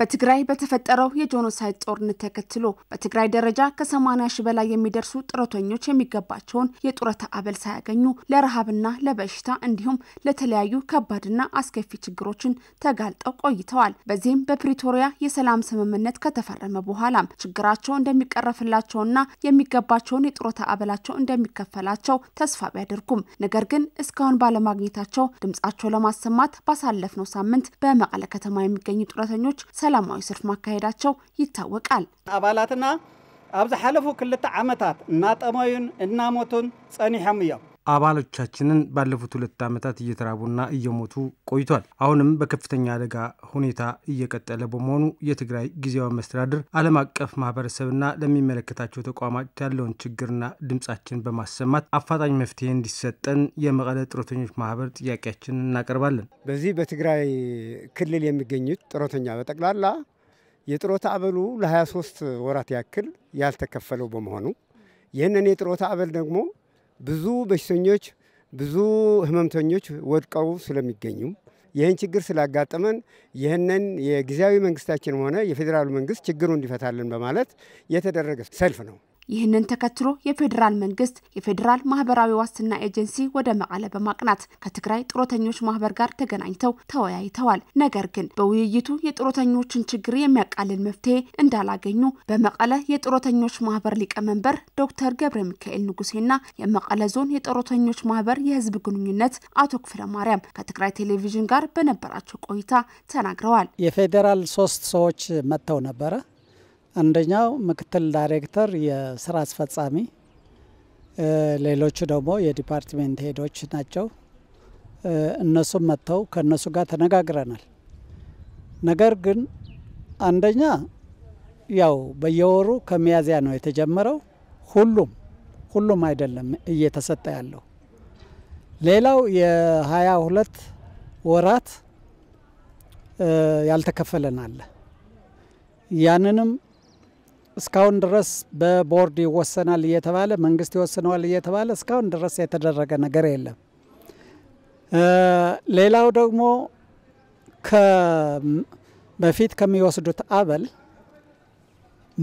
በትግራይ በተፈጠረው የጆኖሳይድ ጦርነት ተከትሎ በትግራይ ደረጃ ከ80 ሺህ በላይ የሚደርሱ ጡረተኞች የሚገባቸውን የጡረታ አበል ሳያገኙ ለረሃብና ለበሽታ እንዲሁም ለተለያዩ ከባድና አስከፊ ችግሮችን ተጋልጠው ቆይተዋል። በዚህም በፕሪቶሪያ የሰላም ስምምነት ከተፈረመ በኋላም ችግራቸው እንደሚቀረፍላቸውና የሚገባቸውን የጡረታ አበላቸው እንደሚከፈላቸው ተስፋ ቢያደርጉም ነገር ግን እስካሁን ባለማግኘታቸው ድምጻቸው ለማሰማት ባሳለፍነው ሳምንት በመቀለ ከተማ የሚገኙ ጡረተኞች سلام ويسرف ما كهيداتشو يتاوك قال أبالاتنا أبز حلفو كلتا عمتات ناتموين ناموتون سانيحم አባሎቻችንን ባለፉት ሁለት ዓመታት እየተራቡና እየሞቱ ቆይቷል። አሁንም በከፍተኛ አደጋ ሁኔታ እየቀጠለ በመሆኑ የትግራይ ጊዜያዊ መስተዳድር ዓለም አቀፍ ማህበረሰብና ለሚመለከታቸው ተቋማት ያለውን ችግርና ድምጻችን በማሰማት አፋጣኝ መፍትሄ እንዲሰጠን የመቀለ ጥሮተኞች ማህበር ጥያቄያችንን እናቀርባለን። በዚህ በትግራይ ክልል የሚገኙት ጥሮተኛ በጠቅላላ የጥሮታ አበሉ ለ23 ወራት ያክል ያልተከፈለው በመሆኑ ይህንን የጥሮታ አበል ደግሞ ብዙ በሽተኞች ብዙ ህመምተኞች ወድቀው ስለሚገኙ ይህን ችግር ስላጋጠመን ይህንን የጊዜያዊ መንግስታችንም ሆነ የፌዴራሉ መንግስት ችግሩ እንዲፈታልን በማለት የተደረገ ሰልፍ ነው። ይህንን ተከትሎ የፌዴራል መንግስት የፌዴራል ማህበራዊ ዋስትና ኤጀንሲ ወደ መቀለ በማቅናት ከትግራይ ጡረተኞች ማህበር ጋር ተገናኝተው ተወያይተዋል። ነገር ግን በውይይቱ የጡረተኞችን ችግር የሚያቃልል መፍትሄ እንዳላገኙ በመቀለ የጡረተኞች ማህበር ሊቀመንበር ዶክተር ገብረ ሚካኤል ንጉሴና የመቀለ ዞን የጡረተኞች ማህበር የህዝብ ግንኙነት አቶ ክፍለ ማርያም ከትግራይ ቴሌቪዥን ጋር በነበራቸው ቆይታ ተናግረዋል። የፌዴራል ሶስት ሰዎች መጥተው ነበረ አንደኛው ምክትል ዳይሬክተር የስራ አስፈጻሚ፣ ሌሎቹ ደግሞ የዲፓርትሜንት ሄዶች ናቸው። እነሱም መጥተው ከእነሱ ጋር ተነጋግረናል። ነገር ግን አንደኛ ያው በየወሩ ከሚያዝያ ነው የተጀመረው። ሁሉም ሁሉም አይደለም እየተሰጠ ያለው። ሌላው የሀያ ሁለት ወራት ያልተከፈለን አለ። ያንንም እስካሁን ድረስ በቦርድ ይወሰናል እየተባለ መንግስት ይወስነዋል እየተባለ እስካሁን ድረስ የተደረገ ነገር የለም። ሌላው ደግሞ በፊት ከሚወስዱት አበል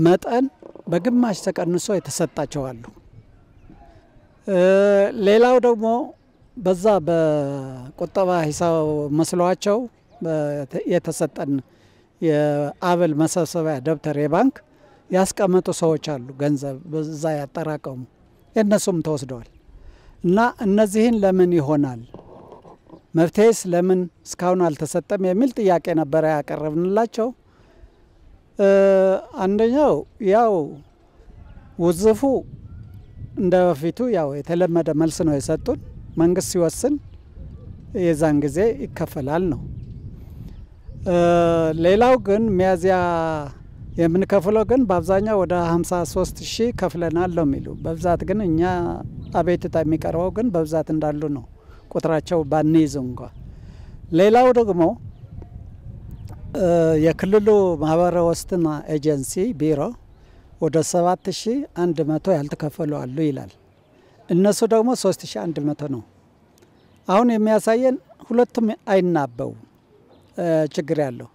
መጠን በግማሽ ተቀንሶ የተሰጣቸው አሉ። ሌላው ደግሞ በዛ በቁጠባ ሂሳብ መስሏቸው የተሰጠን የአበል መሰብሰቢያ ደብተር የባንክ ያስቀመጡ ሰዎች አሉ፣ ገንዘብ በዛ ያጠራቀሙ የእነሱም ተወስደዋል። እና እነዚህን ለምን ይሆናል መፍትሄስ ለምን እስካሁን አልተሰጠም የሚል ጥያቄ ነበረ ያቀረብንላቸው። አንደኛው ያው ውዝፉ እንደ በፊቱ ያው የተለመደ መልስ ነው የሰጡን። መንግስት ሲወስን የዛን ጊዜ ይከፈላል ነው። ሌላው ግን ሚያዝያ የምንከፍለው ግን በአብዛኛው ወደ 53 ሺህ ከፍለናል ነው የሚሉ። በብዛት ግን እኛ አቤቱታ የሚቀርበው ግን በብዛት እንዳሉ ነው ቁጥራቸው ባንይዝ እንኳ። ሌላው ደግሞ የክልሉ ማህበረ ዋስትና ኤጀንሲ ቢሮ ወደ 7100 ያልተከፈሉ አሉ ይላል። እነሱ ደግሞ 3100 ነው። አሁን የሚያሳየን ሁለቱም አይናበው ችግር ያለው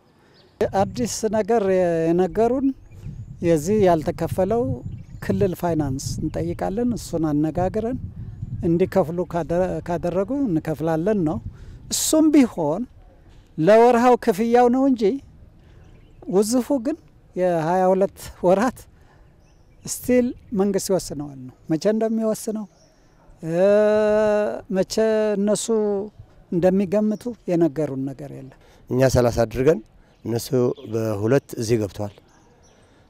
አዲስ ነገር የነገሩን የዚህ ያልተከፈለው ክልል ፋይናንስ እንጠይቃለን። እሱን አነጋግረን እንዲከፍሉ ካደረጉ እንከፍላለን ነው። እሱም ቢሆን ለወርሃው ክፍያው ነው እንጂ ውዝፉ ግን የሀያ ሁለት ወራት ስቲል መንግስት ይወስነዋል ነው። መቼ እንደሚወስነው መቼ እነሱ እንደሚገምቱ የነገሩን ነገር የለም። እኛ ሰላሳ አድርገን እነሱ በሁለት እዚህ ገብተዋል።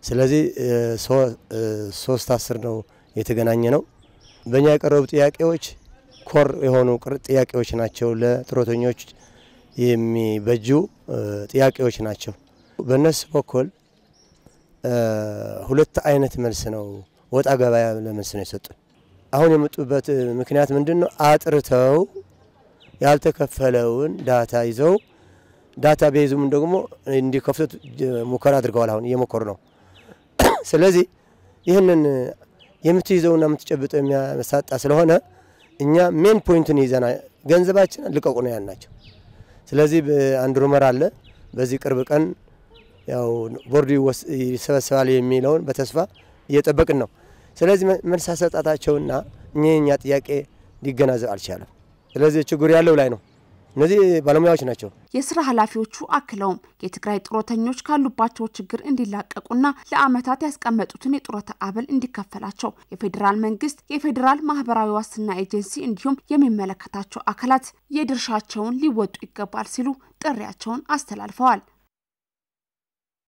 ስለዚህ ሶስት አስር ነው የተገናኘ ነው። በእኛ የቀረቡ ጥያቄዎች ኮር የሆኑ ጥያቄዎች ናቸው። ለጡረተኞች የሚበጁ ጥያቄዎች ናቸው። በእነሱ በኩል ሁለት አይነት መልስ ነው ወጣ ገበያ ለመልስ ነው የሰጡ? አሁን የመጡበት ምክንያት ምንድን ነው? አጥርተው ያልተከፈለውን ዳታ ይዘው ዳታ ቤዙም ደግሞ እንዲከፍቱት ሙከራ አድርገዋል። አሁን እየሞከሩ ነው። ስለዚህ ይህንን የምትይዘውና የምትጨብጠው የሚያሳጣ ስለሆነ እኛ ሜን ፖይንቱን ይዘና ገንዘባችን ልቀቁ ነው ያልናቸው። ስለዚህ አንድ ሩመር አለ። በዚህ ቅርብ ቀን ያው ቦርዱ ይሰበሰባል የሚለውን በተስፋ እየጠበቅን ነው። ስለዚህ መልስ አሰጣታቸውና እኛ ጥያቄ ሊገናዘብ አልቻለም። ስለዚህ ችግር ያለው ላይ ነው። እነዚህ ባለሙያዎች ናቸው። የስራ ኃላፊዎቹ አክለውም የትግራይ ጡረተኞች ካሉባቸው ችግር እንዲላቀቁና ለአመታት ያስቀመጡትን የጡረታ አበል እንዲከፈላቸው የፌዴራል መንግስት፣ የፌዴራል ማህበራዊ ዋስትና ኤጀንሲ እንዲሁም የሚመለከታቸው አካላት የድርሻቸውን ሊወጡ ይገባል ሲሉ ጥሪያቸውን አስተላልፈዋል።